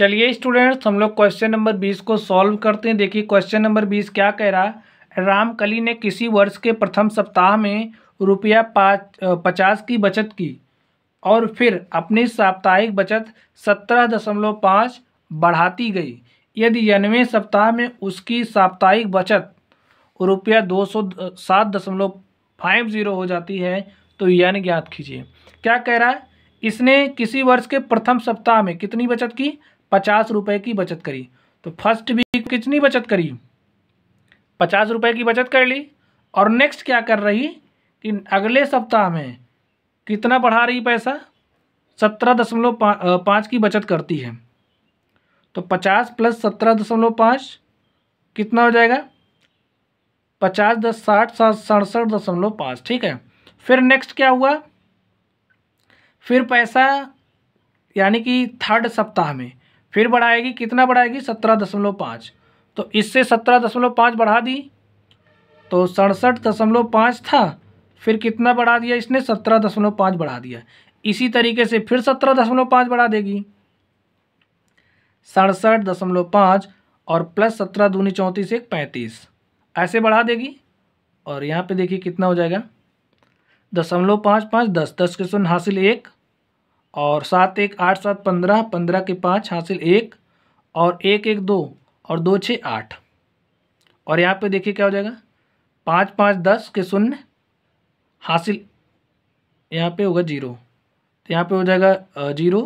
चलिए स्टूडेंट्स हम लोग क्वेश्चन नंबर बीस को सॉल्व करते हैं देखिए क्वेश्चन नंबर बीस क्या कह रहा है रामकली ने किसी वर्ष के प्रथम सप्ताह में रुपया पाँच पचास की बचत की और फिर अपनी साप्ताहिक बचत सत्रह दशमलव पाँच बढ़ाती गई यदि यनवें सप्ताह में उसकी साप्ताहिक बचत रुपया दो सौ सात दशमलव फाइव ज़ीरो हो जाती है तो यन ज्ञात कीजिए क्या कह रहा है इसने किसी वर्ष के प्रथम सप्ताह में कितनी बचत की पचास रुपये की बचत करी तो फर्स्ट वीक कितनी बचत करी पचास रुपये की बचत कर ली और नेक्स्ट क्या कर रही कि अगले सप्ताह में कितना बढ़ा रही पैसा सत्रह दशमलव पाँच की बचत करती है तो पचास प्लस सत्रह दशमलव पाँच कितना हो जाएगा पचास दस साठ सात सड़सठ दशमलव पाँच ठीक है फिर नेक्स्ट क्या हुआ फिर पैसा यानी कि थर्ड सप्ताह में फिर बढ़ाएगी कितना बढ़ाएगी सत्रह दशमलव पाँच तो इससे सत्रह दशमलव पाँच बढ़ा दी तो सड़सठ दशमलव पाँच था फिर कितना बढ़ा दिया इसने सत्रह दशमलव पाँच बढ़ा दिया इसी तरीके से फिर सत्रह दशमलव पाँच बढ़ा देगी सड़सठ दशमलव पाँच और प्लस सत्रह दूनी चौंतीस एक पैंतीस ऐसे बढ़ा देगी और यहाँ पे देखिए कितना हो जाएगा दशमलव पाँच पाँच दस दस के शून्य हासिल एक और सात एक आठ सात पंद्रह पंद्रह के पाँच हासिल एक और एक एक दो और दो छः आठ और यहाँ पे देखिए क्या हो जाएगा पाँच पाँच दस के शून्य हासिल यहाँ पे होगा जीरो तो यहाँ पे हो जाएगा जीरो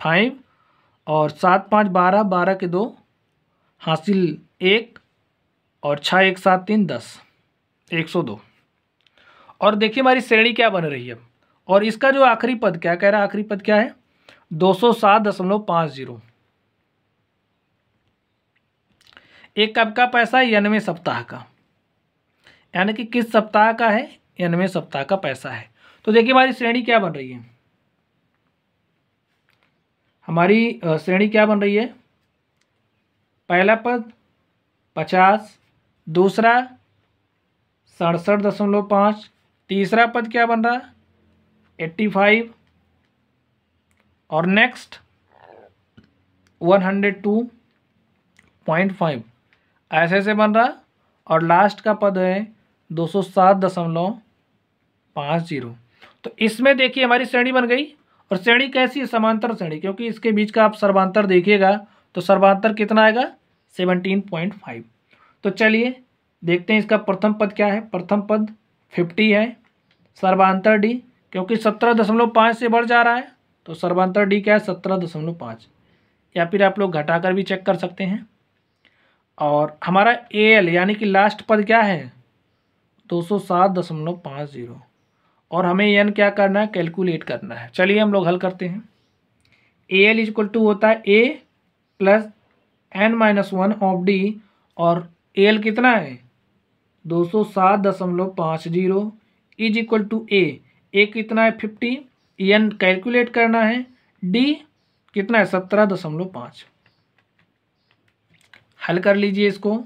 फाइव और सात पाँच बारह बारह के दो हासिल एक और छः एक सात तीन दस एक सौ दो और देखिए हमारी श्रेणी क्या बन रही है अब और इसका जो आखिरी पद क्या कह रहा है आखिरी पद क्या है दो सौ सात दशमलव पांच जीरो एक कब का पैसा यानवे सप्ताह का यानी कि किस सप्ताह का है यानवे सप्ताह का पैसा है तो देखिए हमारी श्रेणी क्या बन रही है हमारी श्रेणी क्या बन रही है पहला पद पचास दूसरा सड़सठ दशमलव पाँच तीसरा पद क्या बन रहा एट्टी फाइव और next one hundred two point five ऐसे ऐसे बन रहा और लास्ट का पद है दो सौ सात दशमलव पाँच जीरो तो इसमें देखिए हमारी श्रेणी बन गई और श्रेणी कैसी है समांतर श्रेणी क्योंकि इसके बीच का आप सर्वांतर देखिएगा तो सर्वांतर कितना आएगा सेवनटीन पॉइंट फाइव तो चलिए देखते हैं इसका प्रथम पद क्या है प्रथम पद फिफ्टी है सर्वांतर डी क्योंकि सत्रह दशमलव पाँच से बढ़ जा रहा है तो सर्वांतर डी क्या है सत्रह दशमलव पाँच या फिर आप लोग घटाकर भी चेक कर सकते हैं और हमारा ए एल यानी कि लास्ट पद क्या है दो सौ सात दशमलव पाँच जीरो और हमें एन क्या करना है कैलकुलेट करना है चलिए हम लोग हल करते हैं ए एल इजक्वल टू होता है A plus N minus one of D और ए एल कितना है दो सौ सात दशमलव पाँच zero is equal to A A कितना है फिफ्टी एन कैलकुलेट करना है डी कितना है सत्रह दशमलव पाँच हल कर लीजिए इसको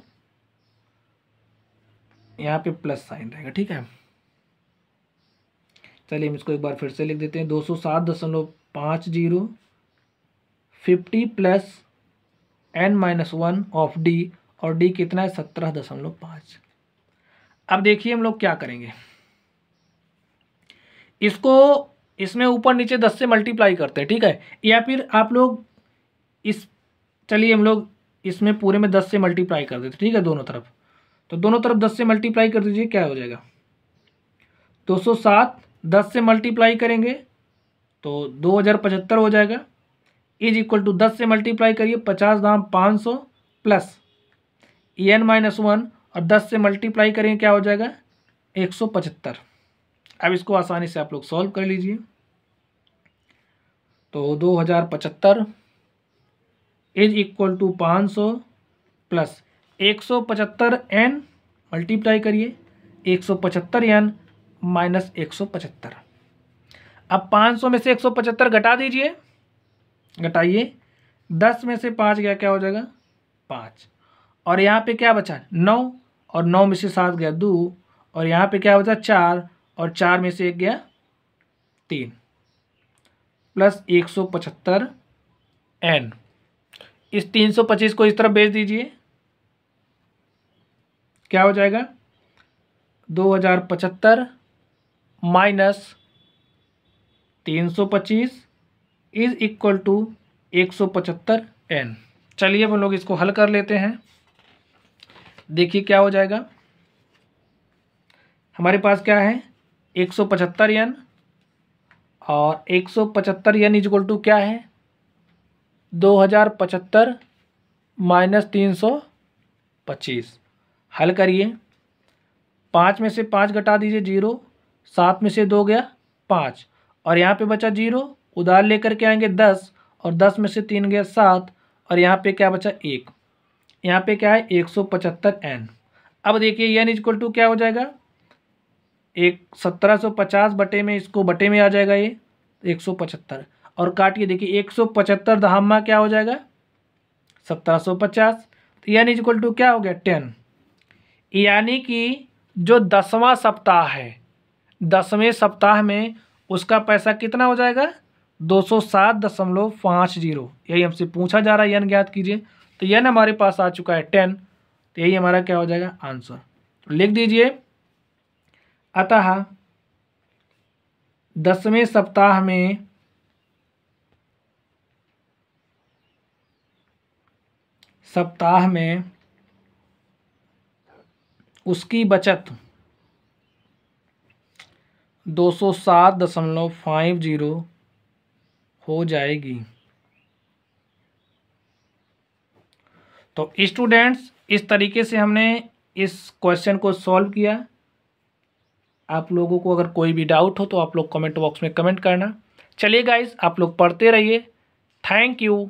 यहाँ पे प्लस साइन रहेगा ठीक है चलिए हम इसको एक बार फिर से लिख देते हैं दो सौ सात दशमलव पाँच zero fifty plus N minus one of D और डी कितना है सत्रह दशमलव पाँच अब देखिए हम लोग क्या करेंगे इसको इसमें ऊपर नीचे दस से मल्टीप्लाई करते हैं ठीक है या फिर आप लोग इस चलिए हम लोग इसमें पूरे में दस से मल्टीप्लाई कर देते ठीक है दोनों तरफ तो दोनों तरफ दस से मल्टीप्लाई कर दीजिए क्या हो जाएगा दो सौ सात दस से मल्टीप्लाई करेंगे तो दो हज़ार पचहत्तर हो जाएगा इज इक्वल टू दस से मल्टीप्लाई करिए पचास दाम पाँच सौ plus E N minus one और दस से मल्टीप्लाई करेंगे क्या हो जाएगा एक सौ पचहत्तर अब इसको आसानी से आप लोग सॉल्व कर लीजिए तो दो हज़ार पचहत्तर इज इक्वल टू पाँच सौ प्लस एक सौ पचहत्तर एन मल्टीप्लाई करिए एक सौ पचहत्तर एन माइनस एक सौ पचहत्तर अब पाँच सौ में से एक सौ पचहत्तर घटा दीजिए घटाइए दस में से पाँच गया क्या हो जाएगा पाँच और यहाँ पे क्या बचा नौ और नौ में से सात गया दो और यहाँ पे क्या बचा चार और चार में से एक गया तीन प्लस एक सौ पचहत्तर एन इस तीन सौ पच्चीस को इस तरफ भेज दीजिए क्या हो जाएगा दो हज़ार पचहत्तर माइनस तीन सौ पच्चीस इज इक्वल टू एक सौ पचहत्तर एन चलिए हम लोग इसको हल कर लेते हैं देखिए क्या हो जाएगा हमारे पास क्या है एक सौ पचहत्तर एन और एक सौ पचहत्तर यन इजक्ल टू क्या है दो हज़ार पचहत्तर माइनस तीन सौ पच्चीस हल करिए पाँच में से पाँच घटा दीजिए जीरो सात में से दो गया पाँच और यहाँ पे बचा जीरो उधार लेकर के आएंगे दस और दस में से तीन गया सात और यहाँ पे क्या बचा एक यहाँ पे क्या है एक सौ पचहत्तर एन अब देखिए एन इजक्वल टू क्या हो जाएगा एक सत्रह सौ पचास बटे में इसको बटे में आ जाएगा ये एक सौ पचहत्तर और काटिए देखिए एक सौ पचहत्तर दहामा क्या हो जाएगा सत्रह सौ पचास तो एन इक्वल टू क्या हो गया टेन यानी कि जो दसवां सप्ताह है दसवें सप्ताह में उसका पैसा कितना हो जाएगा दो सौ सात दशमलव पाँच जीरो यही हमसे पूछा जा रहा है यन ज्ञात कीजिए तो यन हमारे पास आ चुका है टेन तो यही हमारा क्या हो जाएगा आंसर तो लिख दीजिए अतः दसवें सप्ताह में सप्ताह में उसकी बचत दो सौ सात दशमलव फाइव जीरो हो जाएगी तो स्टूडेंट्स इस तरीके से हमने इस क्वेश्चन को सॉल्व किया आप लोगों को अगर कोई भी डाउट हो तो आप लोग कमेंट बॉक्स में कमेंट करना चलिए गाइज आप लोग पढ़ते रहिए थैंक यू